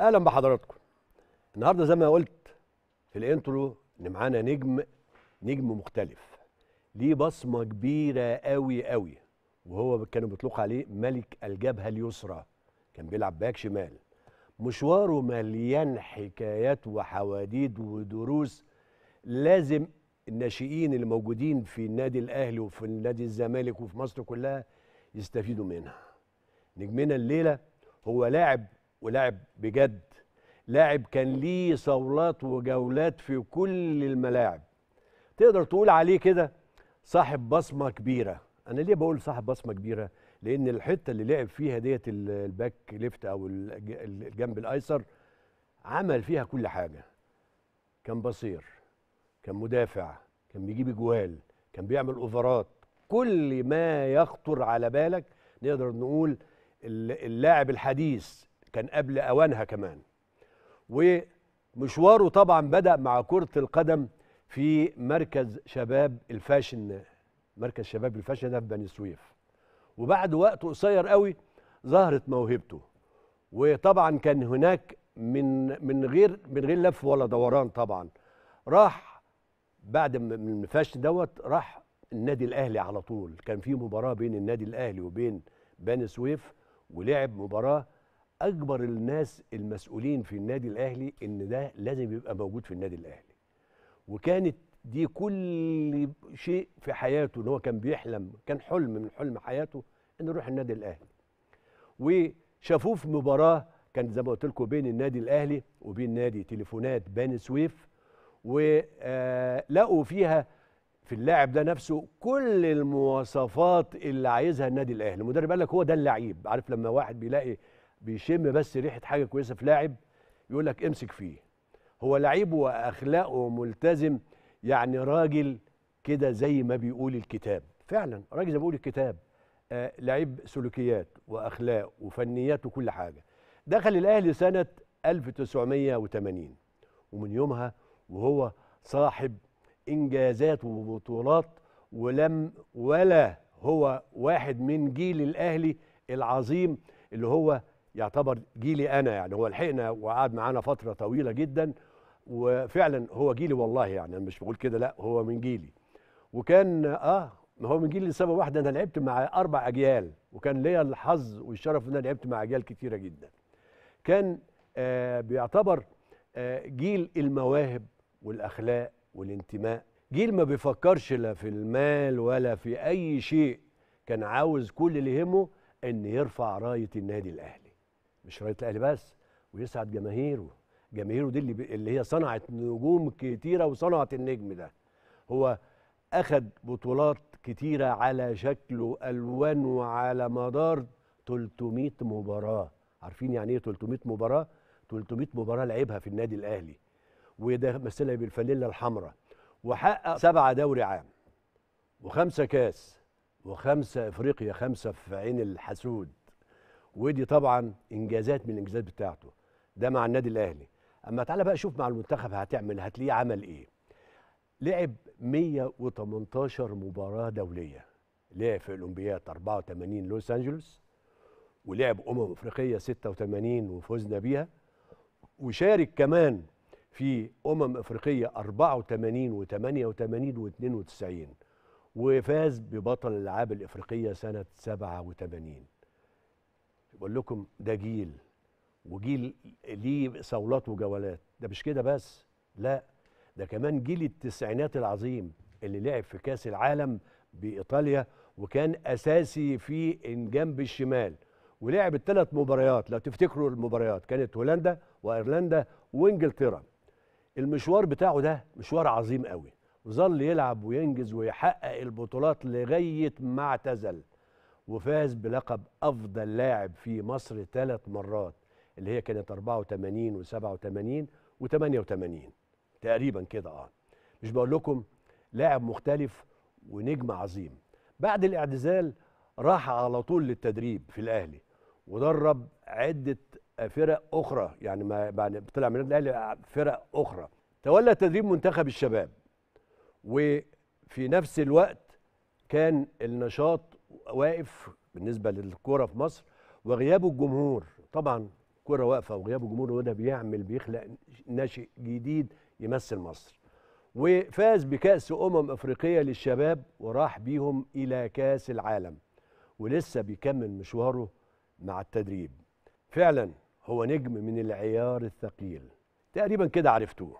اهلا بحضراتكم النهارده زي ما قلت في الانترو ان معانا نجم نجم مختلف ليه بصمه كبيره قوي قوي وهو كانوا بيطلقوا عليه ملك الجبهه اليسرى كان بيلعب باك شمال مشواره مليان حكايات وحواديد ودروس لازم الناشئين اللي موجودين في النادي الاهلي وفي النادي الزمالك وفي مصر كلها يستفيدوا منها نجمنا الليله هو لاعب ولاعب بجد لاعب كان ليه صولات وجولات في كل الملاعب تقدر تقول عليه كده صاحب بصمه كبيره انا ليه بقول صاحب بصمه كبيره لان الحته اللي لعب فيها ديت الباك ليفت او الجنب الايسر عمل فيها كل حاجه كان بصير كان مدافع كان بيجيب اجوال كان بيعمل اوفرات كل ما يخطر على بالك نقدر نقول اللاعب الحديث كان قبل اوانها كمان ومشواره طبعا بدا مع كره القدم في مركز شباب الفاشن مركز شباب الفاشن ده في بني سويف وبعد وقت قصير قوي ظهرت موهبته وطبعا كان هناك من من غير من غير لف ولا دوران طبعا راح بعد من الفاشن دوت راح النادي الاهلي على طول كان في مباراه بين النادي الاهلي وبين بني سويف ولعب مباراه اكبر الناس المسؤولين في النادي الاهلي ان ده لازم يبقى موجود في النادي الاهلي وكانت دي كل شيء في حياته ان هو كان بيحلم كان حلم من حلم حياته انه يروح النادي الاهلي وشافوه في مباراه كان زي ما قلت لكم بين النادي الاهلي وبين نادي تليفونات بني سويف ولقوا آه، فيها في اللاعب ده نفسه كل المواصفات اللي عايزها النادي الاهلي المدرب قال لك هو ده اللعيب عارف لما واحد بيلاقي بيشم بس ريحه حاجه كويسه في لاعب يقول لك امسك فيه هو لعيب واخلاقه ملتزم يعني راجل كده زي ما بيقول الكتاب فعلا راجل زي ما بيقول الكتاب آه لعيب سلوكيات واخلاق وفنيات وكل حاجه دخل الاهلي سنه 1980 ومن يومها وهو صاحب انجازات وبطولات ولم ولا هو واحد من جيل الاهلي العظيم اللي هو يعتبر جيلي انا يعني هو لحقنا وقعد معانا فتره طويله جدا وفعلا هو جيلي والله يعني انا مش بقول كده لا هو من جيلي وكان اه ما هو من جيلي لسبب واحد انا لعبت مع اربع اجيال وكان ليا الحظ والشرف ان انا لعبت مع اجيال كثيره جدا كان آه بيعتبر آه جيل المواهب والاخلاق والانتماء جيل ما بيفكرش لا في المال ولا في اي شيء كان عاوز كل اللي يهمه ان يرفع رايه النادي الاهلي مش شرايط الاهلي بس ويسعد جماهيره جماهيره دي اللي, ب... اللي هي صنعت نجوم كتيره وصنعت النجم ده هو اخد بطولات كتيره على شكله الوان وعلى مدار 300 مباراه عارفين يعني ايه 300 مباراه 300 مباراه لعبها في النادي الاهلي وده مثلها بالفانيلا الحمراء وحقق سبعه دوري عام وخمسه كاس وخمسه افريقيا خمسه في عين الحسود ودي طبعا انجازات من الانجازات بتاعته ده مع النادي الاهلي اما تعالى بقى شوف مع المنتخب هتعمل هتلاقيه عمل ايه لعب 118 مباراه دوليه لعب في الاولمبياد 84 لوس انجلوس ولعب امم افريقيه 86 وفزنا بيها وشارك كمان في امم افريقيه 84 و88 و92 وفاز ببطل الالعاب الافريقيه سنه 87 بقول لكم ده جيل وجيل ليه صولات وجولات ده مش كده بس لا ده كمان جيل التسعينات العظيم اللي لعب في كاس العالم بايطاليا وكان اساسي في جنب الشمال ولعب الثلاث مباريات لو تفتكروا المباريات كانت هولندا وايرلندا وانجلترا المشوار بتاعه ده مشوار عظيم قوي وظل يلعب وينجز ويحقق البطولات لغايه ما اعتزل وفاز بلقب افضل لاعب في مصر ثلاث مرات اللي هي كانت 84 و87 و88 تقريبا كده اه مش بقول لكم لاعب مختلف ونجم عظيم بعد الاعتزال راح على طول للتدريب في الاهلي ودرب عده فرق اخرى يعني ما بعد طلع من الاهلي فرق اخرى تولى تدريب منتخب الشباب وفي نفس الوقت كان النشاط واقف بالنسبه للكوره في مصر وغياب الجمهور طبعا كرة واقفة وغياب الجمهور وده بيعمل بيخلق ناشئ جديد يمثل مصر وفاز بكأس أمم أفريقية للشباب وراح بيهم إلى كأس العالم ولسه بيكمل مشواره مع التدريب فعلا هو نجم من العيار الثقيل تقريبا كده عرفتوه